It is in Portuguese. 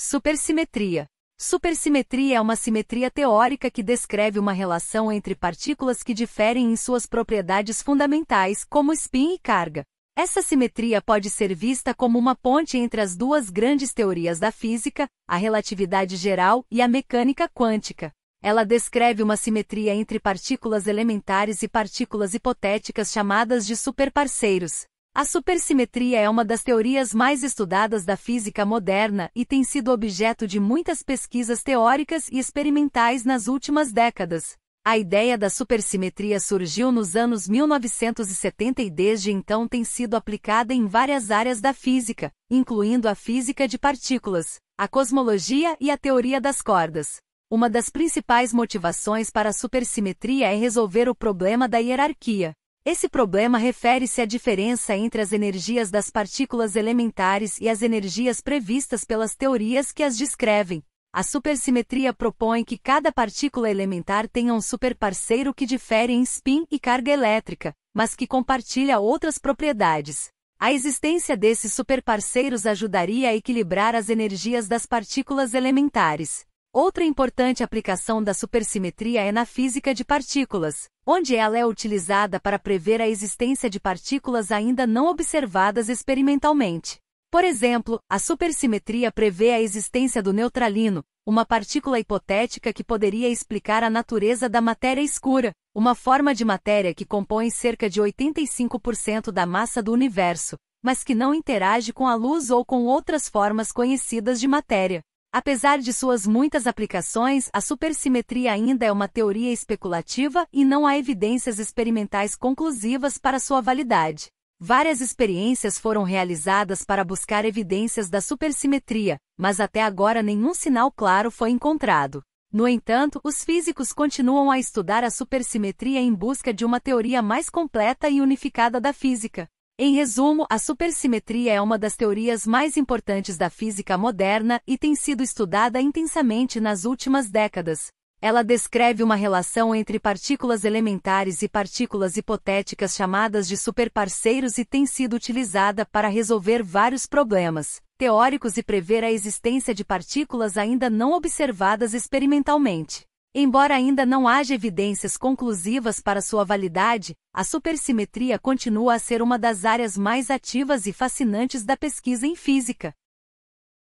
Supersimetria. Supersimetria é uma simetria teórica que descreve uma relação entre partículas que diferem em suas propriedades fundamentais, como spin e carga. Essa simetria pode ser vista como uma ponte entre as duas grandes teorias da física, a relatividade geral e a mecânica quântica. Ela descreve uma simetria entre partículas elementares e partículas hipotéticas chamadas de superparceiros. A supersimetria é uma das teorias mais estudadas da física moderna e tem sido objeto de muitas pesquisas teóricas e experimentais nas últimas décadas. A ideia da supersimetria surgiu nos anos 1970 e desde então tem sido aplicada em várias áreas da física, incluindo a física de partículas, a cosmologia e a teoria das cordas. Uma das principais motivações para a supersimetria é resolver o problema da hierarquia, esse problema refere-se à diferença entre as energias das partículas elementares e as energias previstas pelas teorias que as descrevem. A supersimetria propõe que cada partícula elementar tenha um superparceiro que difere em spin e carga elétrica, mas que compartilha outras propriedades. A existência desses superparceiros ajudaria a equilibrar as energias das partículas elementares. Outra importante aplicação da supersimetria é na física de partículas, onde ela é utilizada para prever a existência de partículas ainda não observadas experimentalmente. Por exemplo, a supersimetria prevê a existência do neutralino, uma partícula hipotética que poderia explicar a natureza da matéria escura, uma forma de matéria que compõe cerca de 85% da massa do universo, mas que não interage com a luz ou com outras formas conhecidas de matéria. Apesar de suas muitas aplicações, a supersimetria ainda é uma teoria especulativa e não há evidências experimentais conclusivas para sua validade. Várias experiências foram realizadas para buscar evidências da supersimetria, mas até agora nenhum sinal claro foi encontrado. No entanto, os físicos continuam a estudar a supersimetria em busca de uma teoria mais completa e unificada da física. Em resumo, a supersimetria é uma das teorias mais importantes da física moderna e tem sido estudada intensamente nas últimas décadas. Ela descreve uma relação entre partículas elementares e partículas hipotéticas chamadas de superparceiros e tem sido utilizada para resolver vários problemas teóricos e prever a existência de partículas ainda não observadas experimentalmente. Embora ainda não haja evidências conclusivas para sua validade, a supersimetria continua a ser uma das áreas mais ativas e fascinantes da pesquisa em física.